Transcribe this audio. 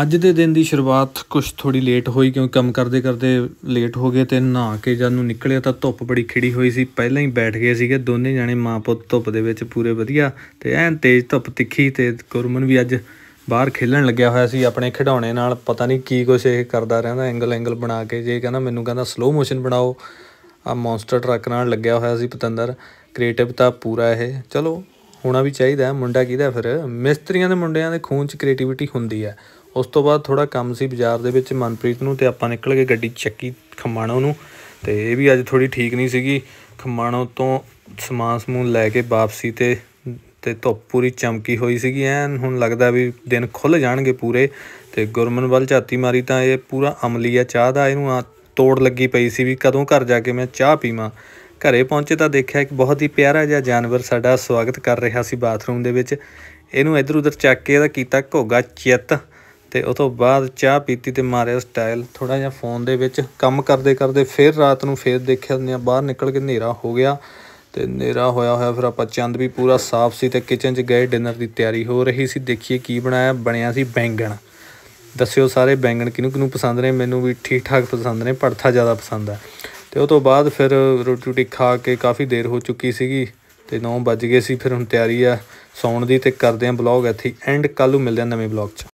ਅੱਜ ਦੇ ਦਿਨ ਦੀ ਸ਼ੁਰੂਆਤ ਕੁਝ ਥੋੜੀ ਲੇਟ ਹੋਈ ਕਿਉਂਕਿ ਕੰਮ ਕਰਦੇ ਕਰਦੇ ਲੇਟ ਹੋ ਗਏ ਤੇ ਨਹਾ ਕੇ ਜਦ ਨੂੰ ਨਿਕਲਿਆ ਤਾਂ ਧੁੱਪ ਬੜੀ ਖਿੜੀ ਹੋਈ ਸੀ ਪਹਿਲਾਂ ਹੀ ਬੈਠ ਗਏ ਸੀਗੇ ਦੋਨੇ ਜਾਣੇ ਮਾਂ ਪੁੱਤ ਧੁੱਪ ਦੇ ਵਿੱਚ ਪੂਰੇ ਵਧੀਆ ਤੇ ਐਨ ਤੇਜ਼ ਧੁੱਪ ਤਿੱਖੀ ਤੇ ਗੁਰਮਨ ਵੀ ਅੱਜ ਬਾਹਰ ਖੇਲਣ ਲੱਗਿਆ ਹੋਇਆ ਸੀ ਆਪਣੇ ਖਿਡੌਣੇ ਨਾਲ ਪਤਾ ਨਹੀਂ ਕੀ ਕੁਛ ਇਹ ਕਰਦਾ ਰਹਿੰਦਾ ਐਂਗਲ ਐਂਗਲ ਬਣਾ ਕੇ ਜੇ ਕਹਿੰਦਾ ਮੈਨੂੰ ਕਹਿੰਦਾ ਸਲੋ ਮੋਸ਼ਨ ਬਣਾਓ ਆ ਮੌਨਸਟਰ ਟਰੱਕ ਨਾਲ ਲੱਗਿਆ ਹੋਇਆ ਸੀ ਪਤੰਦਰ ਕ੍ਰੀਏਟਿਵ ਤਾਂ ਪੂਰਾ ਇਹ ਚਲੋ ਹੋਣਾ ਵੀ ਚਾਹੀਦਾ ਮੁੰਡਾ ਕਿਹਦਾ ਫਿਰ ਮਿਸਤਰੀਆਂ ਦੇ ਮੁੰਡਿਆਂ ਦੇ ਖੂਨ 'ਚ ਕ੍ਰੀਏਟੀਵਿਟੀ ਹੁੰਦੀ ਹੈ ਉਸ ਤੋਂ ਬਾਅਦ ਥੋੜਾ ਕੰਮ ਸੀ ਬਾਜ਼ਾਰ ਦੇ ਵਿੱਚ ਮਨਪ੍ਰੀਤ ਨੂੰ ਤੇ ਆਪਾਂ ਨਿਕਲ ਕੇ ਗੱਡੀ ਚੱਕੀ ਖਮਾਣੋਂ ਨੂੰ ਤੇ ਇਹ ਵੀ ਅੱਜ ਥੋੜੀ ਠੀਕ ਨਹੀਂ ਸੀਗੀ ਖਮਾਣੋਂ ਤੋਂ ਸਮਾਨ ਸਮੂਨ ਲੈ ਕੇ ਵਾਪਸੀ ਤੇ ਤੇ ਧੁੱਪ ਪੂਰੀ ਚਮਕੀ ਹੋਈ ਸੀਗੀ ਐਨ ਹੁਣ ਲੱਗਦਾ ਵੀ ਦਿਨ ਖੁੱਲ ਜਾਣਗੇ ਪੂਰੇ ਤੇ ਗੁਰਮਨ ਵੱਲ ਝਾਤੀ ਮਾਰੀ ਤਾਂ ਇਹ ਪੂਰਾ ਅਮਲੀਆ ਚਾਹ ਦਾ ਇਹਨੂੰ ਤੋੜ ਲੱਗੀ ਪਈ ਸੀ ਵੀ ਕਦੋਂ ਘਰ ਜਾ ਕੇ ਮੈਂ ਚਾਹ ਪੀਵਾਂ ਘਰੇ ਪਹੁੰਚੇ ਤਾਂ ਦੇਖਿਆ ਇੱਕ ਬਹੁਤ ਹੀ ਪਿਆਰਾ ਜਿਹਾ ਜਾਨਵਰ ਸਾਡਾ ਸਵਾਗਤ ਕਰ ਰਿਹਾ ਸੀ ਬਾਥਰੂਮ ਦੇ ਵਿੱਚ ਇਹਨੂੰ ਇੱਧਰ ਉੱਧਰ ਚੱਕ ਕੇ ਇਹਦਾ ਕੀਤਾ ਘੋਗਾ ਚਿੱਤ ਤੇ ਉਸ ਤੋਂ ਬਾਅਦ ਚਾਹ ਪੀਤੀ ਤੇ ਮਾਰਿਆ ਸਟਾਈਲ ਥੋੜਾ ਜਿਹਾ ਫੋਨ ਦੇ ਵਿੱਚ ਕੰਮ ਕਰਦੇ ਕਰਦੇ ਫਿਰ ਰਾਤ ਨੂੰ ਫੇਰ ਦੇਖਿਆ ਨੇ ਬਾਹਰ ਨਿਕਲ ਕੇ ਹਨੇਰਾ ਹੋ ਗਿਆ ਤੇ ਹਨੇਰਾ ਹੋਇਆ ਹੋਇਆ ਫਿਰ ਆਪਾਂ ਚੰਦ ਵੀ ਪੂਰਾ ਸਾਫ਼ ਸੀ ਤੇ ਕਿਚਨ 'ਚ ਗਏ ਡਿਨਰ ਦੀ ਤਿਆਰੀ ਹੋ ਰਹੀ ਸੀ ਦੇਖੀਏ ਕੀ ਬਣਾਇਆ ਬਣਿਆ ਸੀ ਬੈਂਗਣ ਦੱਸਿਓ ਸਾਰੇ ਬੈਂਗਣ ਕਿਨੂੰ ਕਿਨੂੰ ਪਸੰਦ ਨੇ ਮੈਨੂੰ ਵੀ ਠੀਕ ਠਾਕ ਪਸੰਦ ਨੇ ਪੜਥਾ ਜ਼ਿਆਦਾ ਪਸੰਦ ਹੈ ਤੇ ਉਸ ਤੋਂ ਬਾਅਦ ਫਿਰ ਰੋਟੀ ਟੁਟੀ ਖਾ ਕੇ ਕਾਫੀ ਦੇਰ ਹੋ ਚੁੱਕੀ ਸੀਗੀ ਤੇ 9 ਵੱਜ ਗਏ ਸੀ ਫਿਰ ਹੁਣ ਤਿਆਰੀ ਆ ਸੌਣ ਦੀ ਤੇ ਕਰਦੇ ਆ ਬਲੌਗ ਇੱਥੇ ਐਂਡ ਕੱਲ ਨੂੰ ਮਿਲਦੇ ਆ ਨਵੇਂ ਬਲੌਗ 'ਚ